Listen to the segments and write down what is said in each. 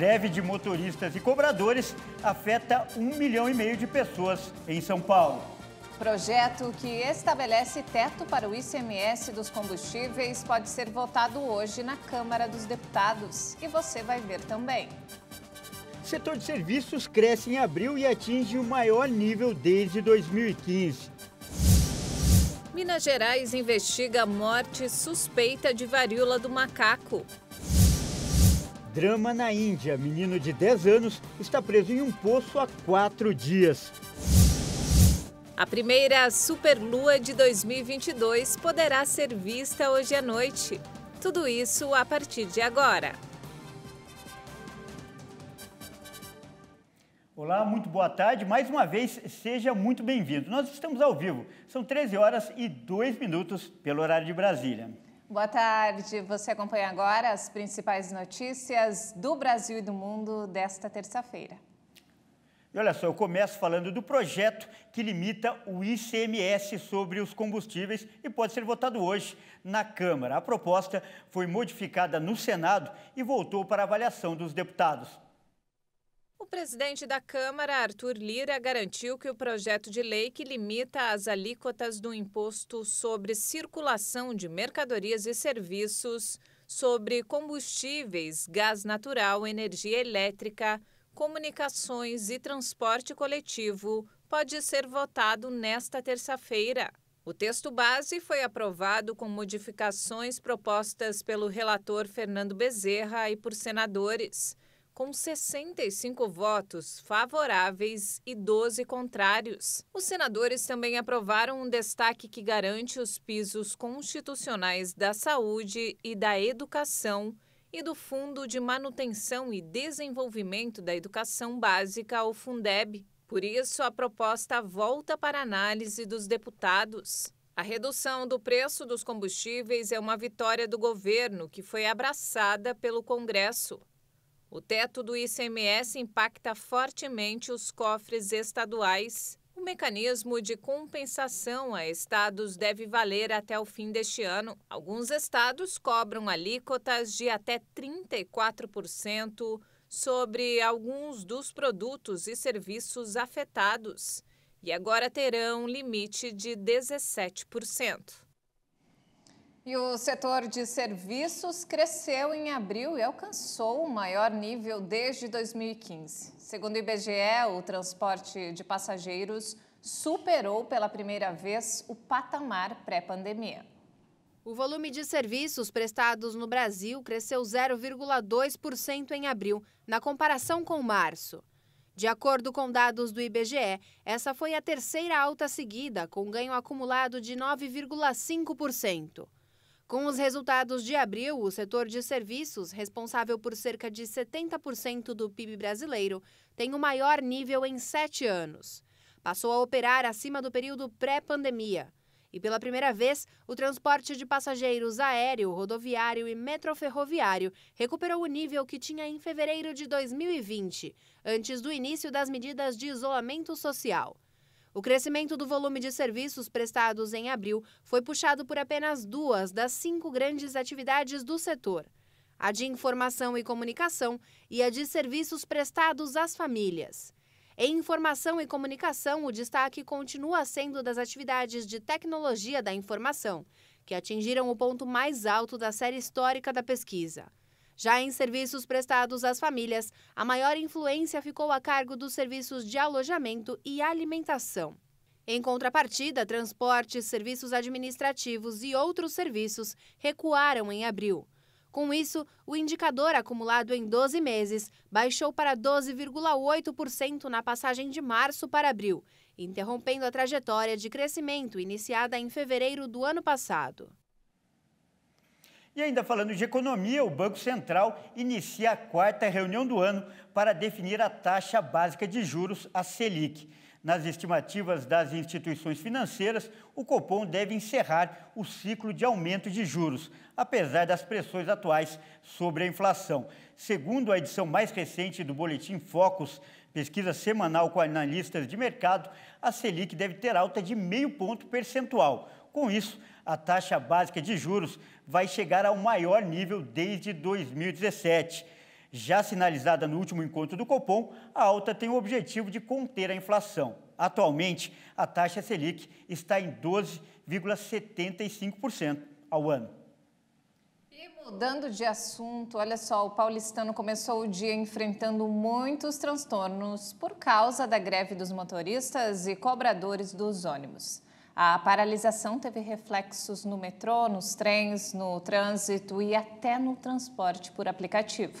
greve de motoristas e cobradores afeta um milhão e meio de pessoas em São Paulo. Projeto que estabelece teto para o ICMS dos combustíveis pode ser votado hoje na Câmara dos Deputados. E você vai ver também. Setor de serviços cresce em abril e atinge o maior nível desde 2015. Minas Gerais investiga morte suspeita de varíola do macaco. Drama na Índia. Menino de 10 anos está preso em um poço há quatro dias. A primeira superlua de 2022 poderá ser vista hoje à noite. Tudo isso a partir de agora. Olá, muito boa tarde. Mais uma vez, seja muito bem-vindo. Nós estamos ao vivo. São 13 horas e 2 minutos pelo horário de Brasília. Boa tarde. Você acompanha agora as principais notícias do Brasil e do mundo desta terça-feira. E olha só, eu começo falando do projeto que limita o ICMS sobre os combustíveis e pode ser votado hoje na Câmara. A proposta foi modificada no Senado e voltou para avaliação dos deputados presidente da Câmara, Arthur Lira, garantiu que o projeto de lei que limita as alíquotas do imposto sobre circulação de mercadorias e serviços, sobre combustíveis, gás natural, energia elétrica, comunicações e transporte coletivo, pode ser votado nesta terça-feira. O texto base foi aprovado com modificações propostas pelo relator Fernando Bezerra e por senadores com 65 votos favoráveis e 12 contrários. Os senadores também aprovaram um destaque que garante os pisos constitucionais da saúde e da educação e do Fundo de Manutenção e Desenvolvimento da Educação Básica, o Fundeb. Por isso, a proposta volta para análise dos deputados. A redução do preço dos combustíveis é uma vitória do governo que foi abraçada pelo Congresso. O teto do ICMS impacta fortemente os cofres estaduais. O mecanismo de compensação a estados deve valer até o fim deste ano. Alguns estados cobram alíquotas de até 34% sobre alguns dos produtos e serviços afetados e agora terão limite de 17%. E o setor de serviços cresceu em abril e alcançou o maior nível desde 2015. Segundo o IBGE, o transporte de passageiros superou pela primeira vez o patamar pré-pandemia. O volume de serviços prestados no Brasil cresceu 0,2% em abril, na comparação com março. De acordo com dados do IBGE, essa foi a terceira alta seguida, com ganho acumulado de 9,5%. Com os resultados de abril, o setor de serviços, responsável por cerca de 70% do PIB brasileiro, tem o maior nível em sete anos. Passou a operar acima do período pré-pandemia. E pela primeira vez, o transporte de passageiros aéreo, rodoviário e metroferroviário recuperou o nível que tinha em fevereiro de 2020, antes do início das medidas de isolamento social. O crescimento do volume de serviços prestados em abril foi puxado por apenas duas das cinco grandes atividades do setor: a de informação e comunicação e a de serviços prestados às famílias. Em informação e comunicação, o destaque continua sendo das atividades de tecnologia da informação, que atingiram o ponto mais alto da série histórica da pesquisa. Já em serviços prestados às famílias, a maior influência ficou a cargo dos serviços de alojamento e alimentação. Em contrapartida, transportes, serviços administrativos e outros serviços recuaram em abril. Com isso, o indicador acumulado em 12 meses baixou para 12,8% na passagem de março para abril, interrompendo a trajetória de crescimento iniciada em fevereiro do ano passado. E ainda falando de economia, o Banco Central inicia a quarta reunião do ano para definir a taxa básica de juros, a Selic. Nas estimativas das instituições financeiras, o Copom deve encerrar o ciclo de aumento de juros, apesar das pressões atuais sobre a inflação. Segundo a edição mais recente do Boletim Focus, pesquisa semanal com analistas de mercado, a Selic deve ter alta de meio ponto percentual. Com isso, a taxa básica de juros vai chegar ao maior nível desde 2017. Já sinalizada no último encontro do Copom, a alta tem o objetivo de conter a inflação. Atualmente, a taxa Selic está em 12,75% ao ano. E mudando de assunto, olha só, o paulistano começou o dia enfrentando muitos transtornos por causa da greve dos motoristas e cobradores dos ônibus. A paralisação teve reflexos no metrô, nos trens, no trânsito e até no transporte por aplicativo.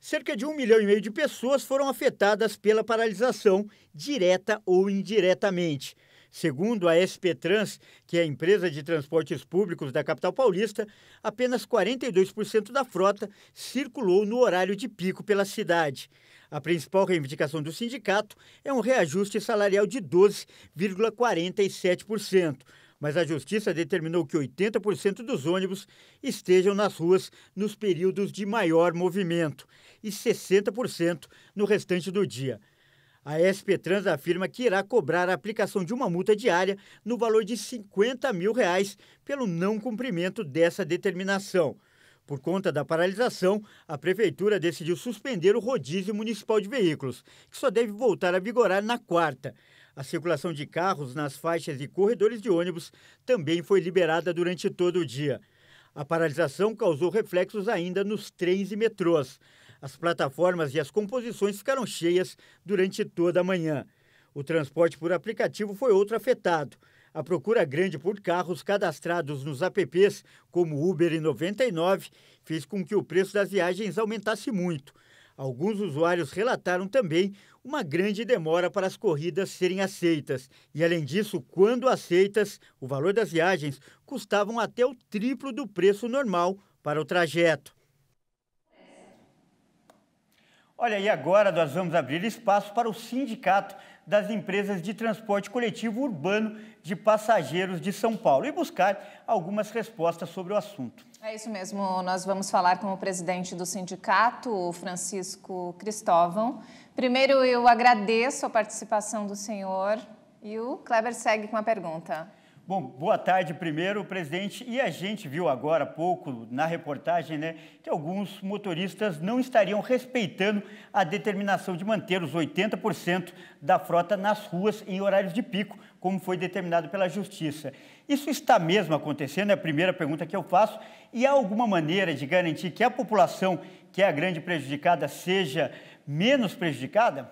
Cerca de um milhão e meio de pessoas foram afetadas pela paralisação, direta ou indiretamente. Segundo a SP Trans, que é a empresa de transportes públicos da capital paulista, apenas 42% da frota circulou no horário de pico pela cidade. A principal reivindicação do sindicato é um reajuste salarial de 12,47% mas a justiça determinou que 80% dos ônibus estejam nas ruas nos períodos de maior movimento e 60% no restante do dia. A SP Trans afirma que irá cobrar a aplicação de uma multa diária no valor de 50 mil reais pelo não cumprimento dessa determinação. Por conta da paralisação, a Prefeitura decidiu suspender o rodízio municipal de veículos, que só deve voltar a vigorar na quarta. A circulação de carros nas faixas e corredores de ônibus também foi liberada durante todo o dia. A paralisação causou reflexos ainda nos trens e metrôs. As plataformas e as composições ficaram cheias durante toda a manhã. O transporte por aplicativo foi outro afetado. A procura grande por carros cadastrados nos apps, como Uber e 99, fez com que o preço das viagens aumentasse muito. Alguns usuários relataram também uma grande demora para as corridas serem aceitas. E, além disso, quando aceitas, o valor das viagens custavam até o triplo do preço normal para o trajeto. Olha, e agora nós vamos abrir espaço para o Sindicato das Empresas de Transporte Coletivo Urbano de Passageiros de São Paulo e buscar algumas respostas sobre o assunto. É isso mesmo, nós vamos falar com o presidente do sindicato, Francisco Cristóvão. Primeiro, eu agradeço a participação do senhor e o Kleber segue com a pergunta. Bom, boa tarde primeiro, presidente. E a gente viu agora há pouco na reportagem né, que alguns motoristas não estariam respeitando a determinação de manter os 80% da frota nas ruas em horários de pico, como foi determinado pela Justiça. Isso está mesmo acontecendo? É a primeira pergunta que eu faço. E há alguma maneira de garantir que a população, que é a grande prejudicada, seja menos prejudicada?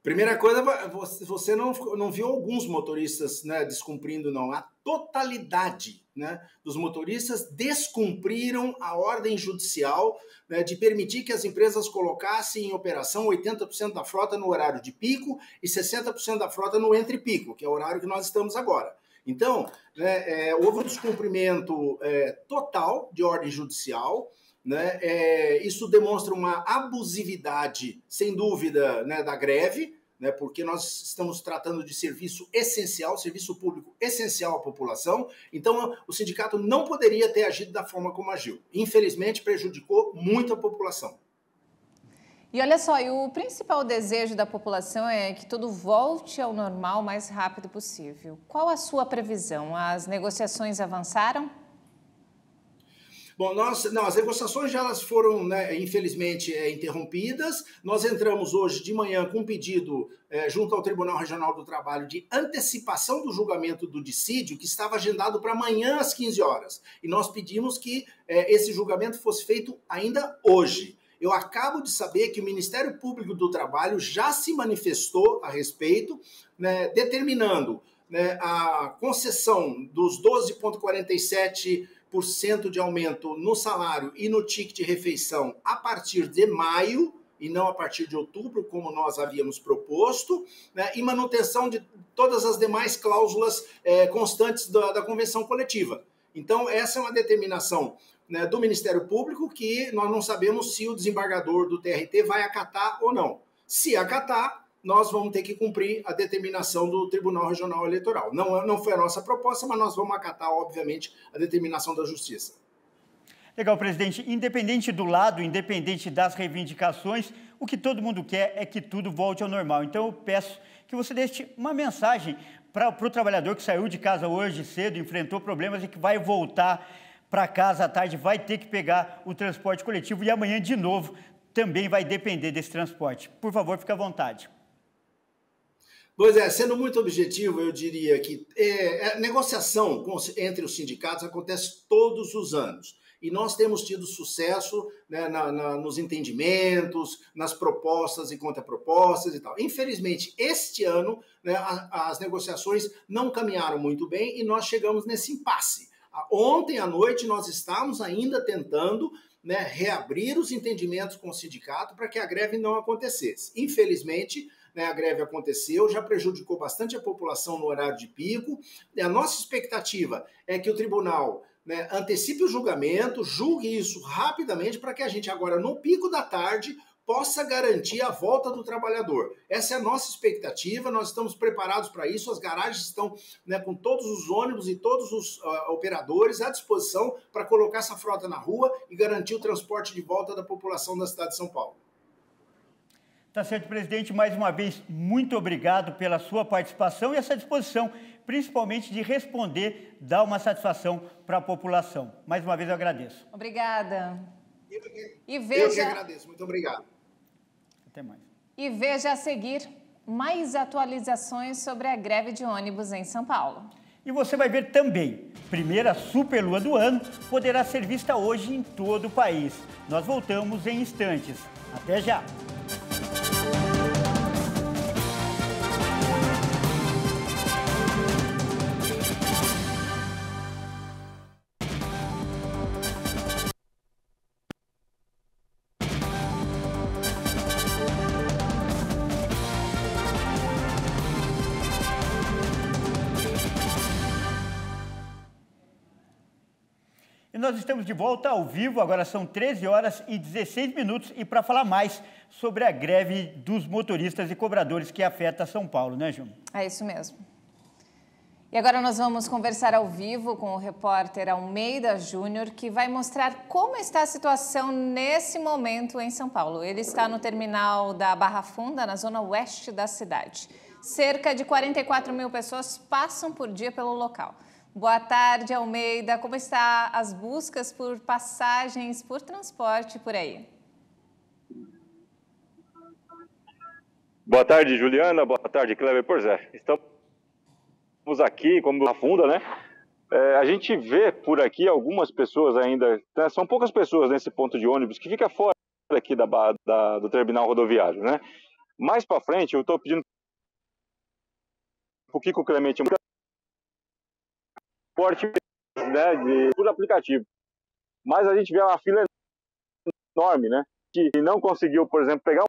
Primeira coisa, você não, não viu alguns motoristas né, descumprindo, não. A totalidade né, dos motoristas descumpriram a ordem judicial né, de permitir que as empresas colocassem em operação 80% da frota no horário de pico e 60% da frota no entre-pico, que é o horário que nós estamos agora. Então, né, é, houve um descumprimento é, total de ordem judicial. Né? É, isso demonstra uma abusividade, sem dúvida, né, da greve, né, porque nós estamos tratando de serviço essencial, serviço público essencial à população. Então, o sindicato não poderia ter agido da forma como agiu. Infelizmente, prejudicou muito a população. E olha só, e o principal desejo da população é que tudo volte ao normal o mais rápido possível. Qual a sua previsão? As negociações avançaram? Bom, nós, não, as negociações já elas foram, né, infelizmente, é, interrompidas. Nós entramos hoje de manhã com um pedido é, junto ao Tribunal Regional do Trabalho de antecipação do julgamento do dissídio, que estava agendado para amanhã às 15 horas. E nós pedimos que é, esse julgamento fosse feito ainda hoje. Eu acabo de saber que o Ministério Público do Trabalho já se manifestou a respeito, né, determinando né, a concessão dos 12,47 5% de aumento no salário e no ticket de refeição a partir de maio e não a partir de outubro, como nós havíamos proposto, né, e manutenção de todas as demais cláusulas é, constantes da, da, convenção coletiva. Então, essa é uma determinação né, do Ministério Público que nós não sabemos se o desembargador do TRT vai acatar ou não. Se acatar, nós vamos ter que cumprir a determinação do Tribunal Regional Eleitoral. Não, não foi a nossa proposta, mas nós vamos acatar, obviamente, a determinação da Justiça. Legal, presidente. Independente do lado, independente das reivindicações, o que todo mundo quer é que tudo volte ao normal. Então eu peço que você deixe uma mensagem para o trabalhador que saiu de casa hoje cedo, enfrentou problemas e que vai voltar para casa à tarde, vai ter que pegar o transporte coletivo e amanhã de novo também vai depender desse transporte. Por favor, fique à vontade. Pois é, sendo muito objetivo, eu diria que é, a é, negociação com, entre os sindicatos acontece todos os anos. E nós temos tido sucesso né, na, na, nos entendimentos, nas propostas e contrapropostas e tal. Infelizmente, este ano, né, a, as negociações não caminharam muito bem e nós chegamos nesse impasse. Ontem à noite, nós estávamos ainda tentando né, reabrir os entendimentos com o sindicato para que a greve não acontecesse. Infelizmente, né, a greve aconteceu, já prejudicou bastante a população no horário de pico. A nossa expectativa é que o tribunal né, antecipe o julgamento, julgue isso rapidamente para que a gente agora no pico da tarde possa garantir a volta do trabalhador. Essa é a nossa expectativa, nós estamos preparados para isso, as garagens estão né, com todos os ônibus e todos os uh, operadores à disposição para colocar essa frota na rua e garantir o transporte de volta da população da cidade de São Paulo. Tá certo, presidente. Mais uma vez, muito obrigado pela sua participação e essa disposição, principalmente de responder, dar uma satisfação para a população. Mais uma vez, eu agradeço. Obrigada. e veja... eu que agradeço. Muito obrigado. Até mais. E veja a seguir mais atualizações sobre a greve de ônibus em São Paulo. E você vai ver também, primeira superlua do ano poderá ser vista hoje em todo o país. Nós voltamos em instantes. Até já! nós estamos de volta ao vivo, agora são 13 horas e 16 minutos, e para falar mais sobre a greve dos motoristas e cobradores que afeta São Paulo, né, Júnior? É isso mesmo. E agora nós vamos conversar ao vivo com o repórter Almeida Júnior, que vai mostrar como está a situação nesse momento em São Paulo. Ele está no terminal da Barra Funda, na zona oeste da cidade. Cerca de 44 mil pessoas passam por dia pelo local. Boa tarde, Almeida. Como está as buscas por passagens, por transporte por aí? Boa tarde, Juliana. Boa tarde, Kleber. Pois é, estamos aqui, como afunda, né? É, a gente vê por aqui algumas pessoas ainda, né? são poucas pessoas nesse ponto de ônibus que fica fora aqui da, da do terminal rodoviário, né? Mais para frente, eu estou pedindo para o Kiko Clemente porte né, de, por aplicativo. Mas a gente vê uma fila enorme, né? Que não conseguiu, por exemplo, pegar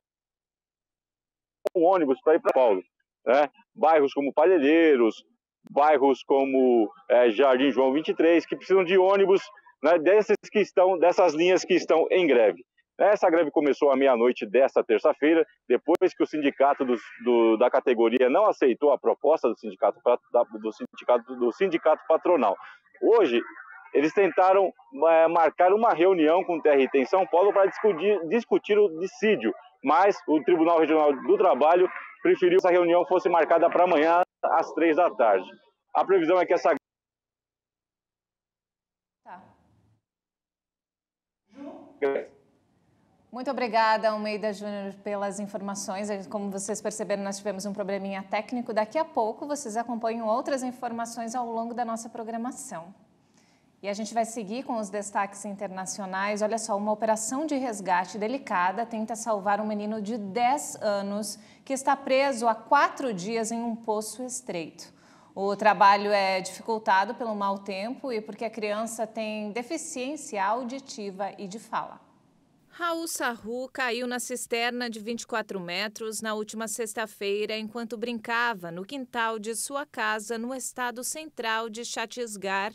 um ônibus para ir para Paulo. Né? Bairros como Palheiros, bairros como é, Jardim João 23, que precisam de ônibus né, dessas que estão, dessas linhas que estão em greve. Essa greve começou à meia-noite desta terça-feira, depois que o sindicato do, do, da categoria não aceitou a proposta do sindicato, da, do sindicato, do sindicato patronal. Hoje, eles tentaram é, marcar uma reunião com o TRT em São Paulo para discutir, discutir o dissídio, mas o Tribunal Regional do Trabalho preferiu que essa reunião fosse marcada para amanhã às três da tarde. A previsão é que essa tá. Muito obrigada, Almeida Júnior, pelas informações. Como vocês perceberam, nós tivemos um probleminha técnico. Daqui a pouco vocês acompanham outras informações ao longo da nossa programação. E a gente vai seguir com os destaques internacionais. Olha só, uma operação de resgate delicada tenta salvar um menino de 10 anos que está preso há quatro dias em um poço estreito. O trabalho é dificultado pelo mau tempo e porque a criança tem deficiência auditiva e de fala. Raul Sarru caiu na cisterna de 24 metros na última sexta-feira enquanto brincava no quintal de sua casa no estado central de Chhattisgarh.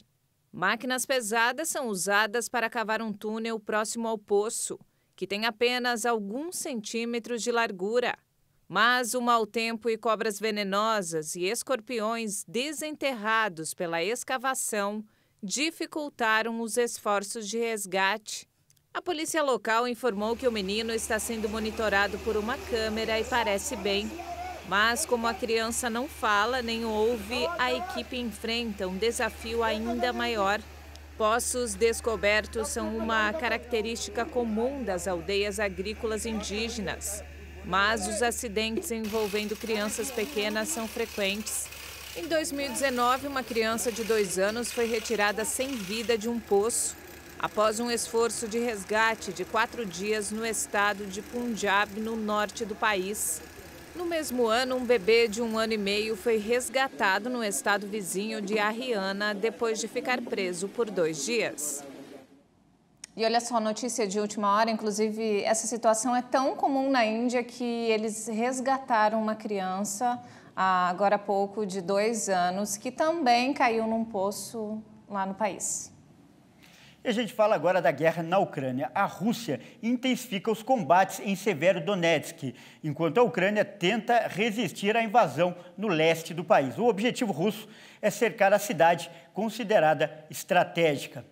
Máquinas pesadas são usadas para cavar um túnel próximo ao poço, que tem apenas alguns centímetros de largura. Mas o mau tempo e cobras venenosas e escorpiões desenterrados pela escavação dificultaram os esforços de resgate. A polícia local informou que o menino está sendo monitorado por uma câmera e parece bem. Mas, como a criança não fala nem ouve, a equipe enfrenta um desafio ainda maior. Poços descobertos são uma característica comum das aldeias agrícolas indígenas. Mas os acidentes envolvendo crianças pequenas são frequentes. Em 2019, uma criança de dois anos foi retirada sem vida de um poço após um esforço de resgate de quatro dias no estado de Punjab, no norte do país. No mesmo ano, um bebê de um ano e meio foi resgatado no estado vizinho de Ariana depois de ficar preso por dois dias. E olha só, notícia de última hora, inclusive essa situação é tão comum na Índia que eles resgataram uma criança ah, agora há pouco de dois anos que também caiu num poço lá no país. E a gente fala agora da guerra na Ucrânia. A Rússia intensifica os combates em Severodonetsk, enquanto a Ucrânia tenta resistir à invasão no leste do país. O objetivo russo é cercar a cidade considerada estratégica.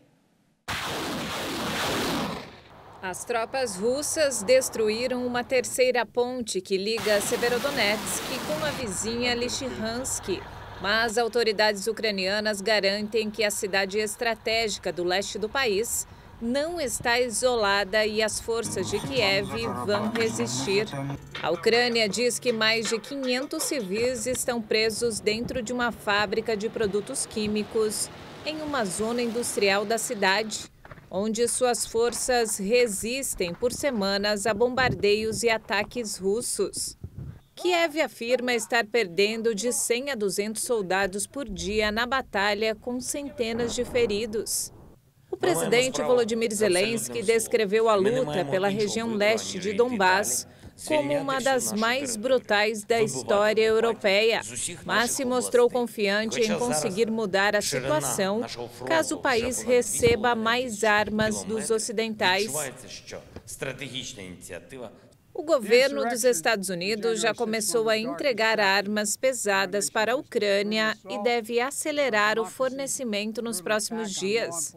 As tropas russas destruíram uma terceira ponte que liga Severodonetsk com a vizinha Lichihansk, mas autoridades ucranianas garantem que a cidade estratégica do leste do país não está isolada e as forças de Kiev vão resistir. A Ucrânia diz que mais de 500 civis estão presos dentro de uma fábrica de produtos químicos em uma zona industrial da cidade, onde suas forças resistem por semanas a bombardeios e ataques russos. Kiev afirma estar perdendo de 100 a 200 soldados por dia na batalha, com centenas de feridos. O presidente Volodymyr Zelensky descreveu a luta pela região leste de Donbass como uma das mais brutais da história europeia, mas se mostrou confiante em conseguir mudar a situação caso o país receba mais armas dos ocidentais. O governo dos Estados Unidos já começou a entregar armas pesadas para a Ucrânia e deve acelerar o fornecimento nos próximos dias.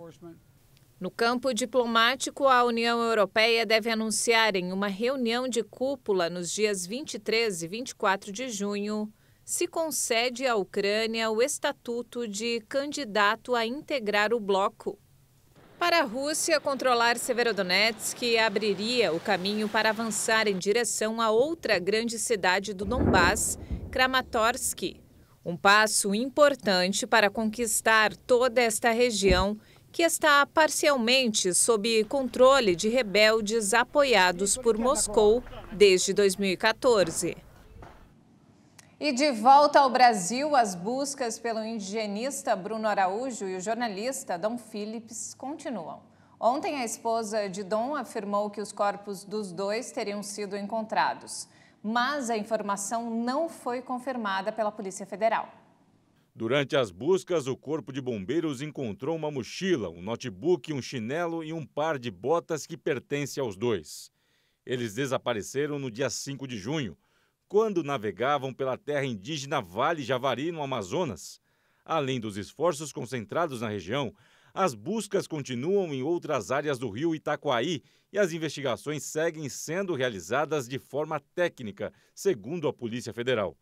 No campo diplomático, a União Europeia deve anunciar em uma reunião de cúpula nos dias 23 e 24 de junho se concede à Ucrânia o estatuto de candidato a integrar o bloco. Para a Rússia, controlar Severodonetsk abriria o caminho para avançar em direção a outra grande cidade do Donbás, Kramatorsk. Um passo importante para conquistar toda esta região que está parcialmente sob controle de rebeldes apoiados por Moscou desde 2014. E de volta ao Brasil, as buscas pelo indigenista Bruno Araújo e o jornalista Dom Phillips continuam. Ontem, a esposa de Dom afirmou que os corpos dos dois teriam sido encontrados, mas a informação não foi confirmada pela Polícia Federal. Durante as buscas, o Corpo de Bombeiros encontrou uma mochila, um notebook, um chinelo e um par de botas que pertencem aos dois. Eles desapareceram no dia 5 de junho quando navegavam pela terra indígena Vale Javari, no Amazonas. Além dos esforços concentrados na região, as buscas continuam em outras áreas do rio Itacoaí e as investigações seguem sendo realizadas de forma técnica, segundo a Polícia Federal.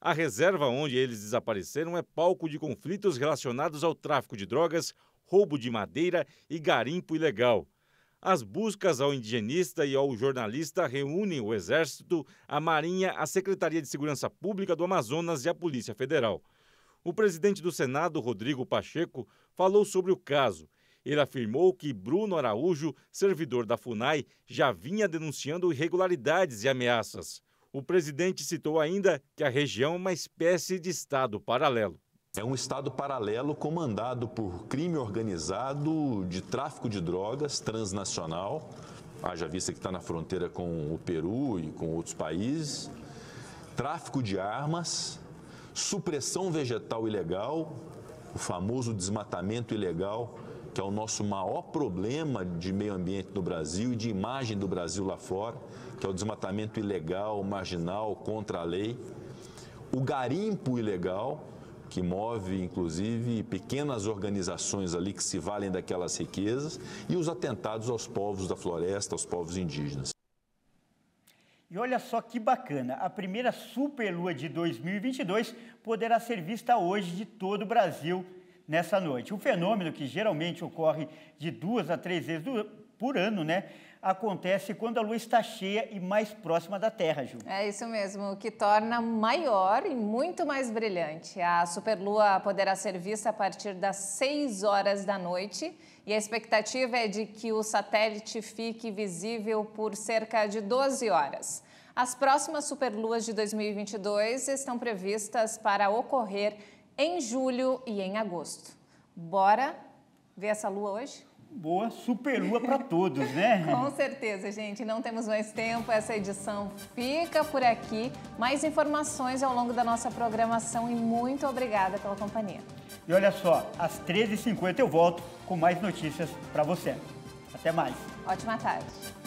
A reserva onde eles desapareceram é palco de conflitos relacionados ao tráfico de drogas, roubo de madeira e garimpo ilegal. As buscas ao indigenista e ao jornalista reúnem o Exército, a Marinha, a Secretaria de Segurança Pública do Amazonas e a Polícia Federal. O presidente do Senado, Rodrigo Pacheco, falou sobre o caso. Ele afirmou que Bruno Araújo, servidor da FUNAI, já vinha denunciando irregularidades e ameaças. O presidente citou ainda que a região é uma espécie de estado paralelo. É um Estado paralelo comandado por crime organizado de tráfico de drogas transnacional, haja vista que está na fronteira com o Peru e com outros países, tráfico de armas, supressão vegetal ilegal, o famoso desmatamento ilegal, que é o nosso maior problema de meio ambiente no Brasil e de imagem do Brasil lá fora, que é o desmatamento ilegal, marginal, contra a lei, o garimpo ilegal, que move inclusive pequenas organizações ali que se valem daquelas riquezas e os atentados aos povos da floresta, aos povos indígenas. E olha só que bacana, a primeira superlua de 2022 poderá ser vista hoje de todo o Brasil nessa noite. O fenômeno que geralmente ocorre de duas a três vezes por ano, né? acontece quando a Lua está cheia e mais próxima da Terra, Ju. É isso mesmo, o que torna maior e muito mais brilhante. A superlua poderá ser vista a partir das 6 horas da noite e a expectativa é de que o satélite fique visível por cerca de 12 horas. As próximas superluas de 2022 estão previstas para ocorrer em julho e em agosto. Bora ver essa lua hoje? boa lua para todos, né? Com certeza, gente. Não temos mais tempo. Essa edição fica por aqui. Mais informações ao longo da nossa programação e muito obrigada pela companhia. E olha só, às 13h50 eu volto com mais notícias para você. Até mais. Ótima tarde.